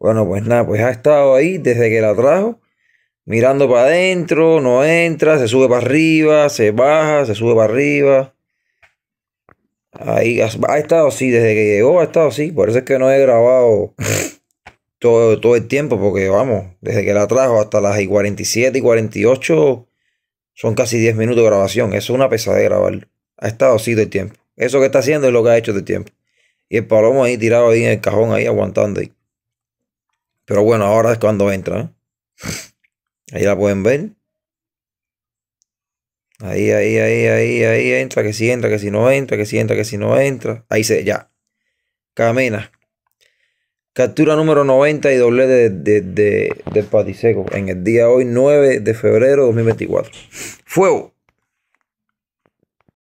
Bueno, pues nada, pues ha estado ahí desde que la trajo, mirando para adentro, no entra, se sube para arriba, se baja, se sube para arriba. Ahí ha, estado así, desde que llegó ha estado así, por eso es que no he grabado todo, todo el tiempo, porque vamos, desde que la trajo hasta las 47 y 48 son casi 10 minutos de grabación, eso es una pesadera grabarlo. Ha estado así todo tiempo. Eso que está haciendo es lo que ha hecho de tiempo. Y el palomo ahí tirado ahí en el cajón, ahí aguantando ahí. Pero bueno, ahora es cuando entra. Ahí la pueden ver. Ahí, ahí, ahí, ahí, ahí entra, que si entra, que si no entra, que si entra, que si no entra. Ahí se, ya. Camina. Captura número 90 y doble de, de, de Patiseco en el día hoy 9 de febrero de 2024. Fuego.